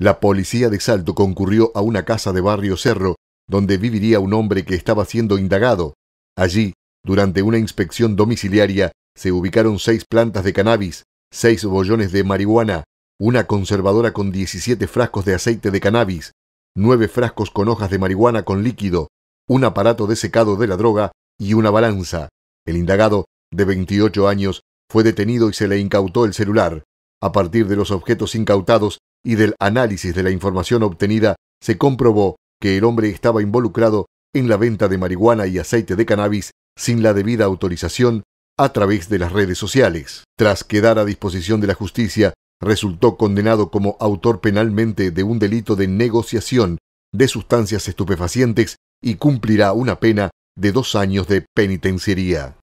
La policía de Salto concurrió a una casa de barrio Cerro, donde viviría un hombre que estaba siendo indagado. Allí, durante una inspección domiciliaria, se ubicaron seis plantas de cannabis, seis bollones de marihuana, una conservadora con 17 frascos de aceite de cannabis, nueve frascos con hojas de marihuana con líquido, un aparato de secado de la droga y una balanza. El indagado, de 28 años, fue detenido y se le incautó el celular. A partir de los objetos incautados, y del análisis de la información obtenida se comprobó que el hombre estaba involucrado en la venta de marihuana y aceite de cannabis sin la debida autorización a través de las redes sociales. Tras quedar a disposición de la justicia, resultó condenado como autor penalmente de un delito de negociación de sustancias estupefacientes y cumplirá una pena de dos años de penitenciaría.